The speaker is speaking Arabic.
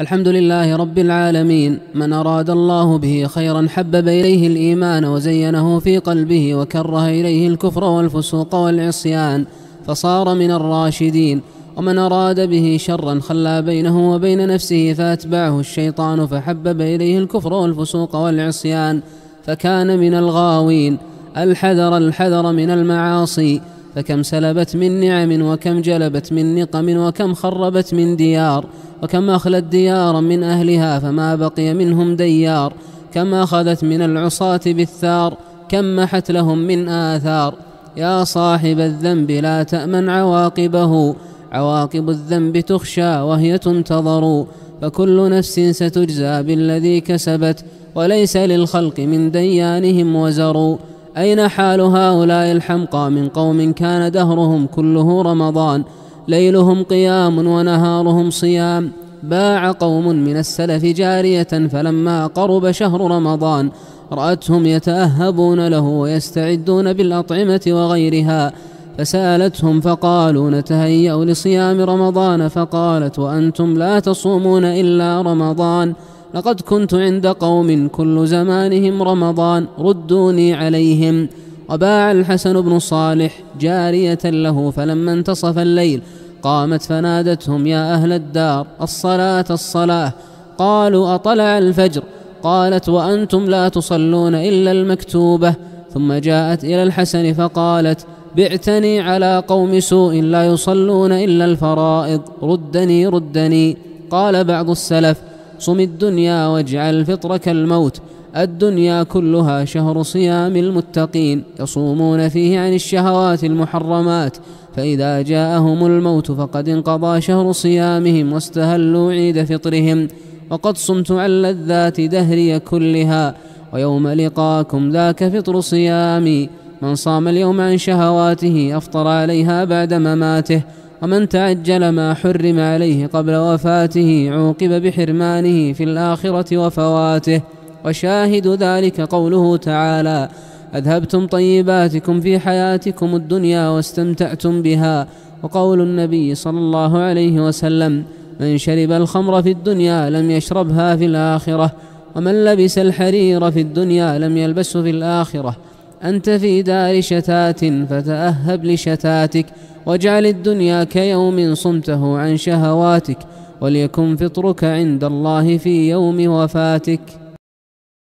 الحمد لله رب العالمين من أراد الله به خيرا حبب إليه الإيمان وزينه في قلبه وكره إليه الكفر والفسوق والعصيان فصار من الراشدين ومن أراد به شرا خلى بينه وبين نفسه فأتبعه الشيطان فحبب إليه الكفر والفسوق والعصيان فكان من الغاوين الحذر الحذر من المعاصي فكم سلبت من نعم وكم جلبت من نقم وكم خربت من ديار وكم أخلت ديارا من أهلها فما بقي منهم ديار كم أخذت من العصاة بالثار كم محت لهم من آثار يا صاحب الذنب لا تأمن عواقبه عواقب الذنب تخشى وهي تنتظر فكل نفس ستجزى بالذي كسبت وليس للخلق من ديانهم وزر أين حال هؤلاء الحمقى من قوم كان دهرهم كله رمضان ليلهم قيام ونهارهم صيام باع قوم من السلف جارية فلما قرب شهر رمضان رأتهم يتأهبون له ويستعدون بالأطعمة وغيرها فسالتهم فقالوا نتهيا لصيام رمضان فقالت وانتم لا تصومون الا رمضان لقد كنت عند قوم كل زمانهم رمضان ردوني عليهم وباع الحسن بن صالح جارية له فلما انتصف الليل قامت فنادتهم يا أهل الدار الصلاة الصلاة قالوا أطلع الفجر قالت وأنتم لا تصلون إلا المكتوبة ثم جاءت إلى الحسن فقالت بعتني على قوم سوء لا يصلون إلا الفرائض ردني ردني قال بعض السلف صم الدنيا واجعل فطرك الموت الدنيا كلها شهر صيام المتقين يصومون فيه عن الشهوات المحرمات فإذا جاءهم الموت فقد انقضى شهر صيامهم واستهلوا عيد فطرهم وقد صمت عن لذات دهري كلها ويوم لقاكم ذاك فطر صيامي من صام اليوم عن شهواته أفطر عليها بعد مماته ومن تعجل ما حرم عليه قبل وفاته عوقب بحرمانه في الآخرة وفواته وشاهد ذلك قوله تعالى أذهبتم طيباتكم في حياتكم الدنيا واستمتعتم بها وقول النبي صلى الله عليه وسلم من شرب الخمر في الدنيا لم يشربها في الآخرة ومن لبس الحرير في الدنيا لم يلبسه في الآخرة أنت في دار شتات فتأهب لشتاتك واجعل الدنيا كيوم صمته عن شهواتك وليكن فطرك عند الله في يوم وفاتك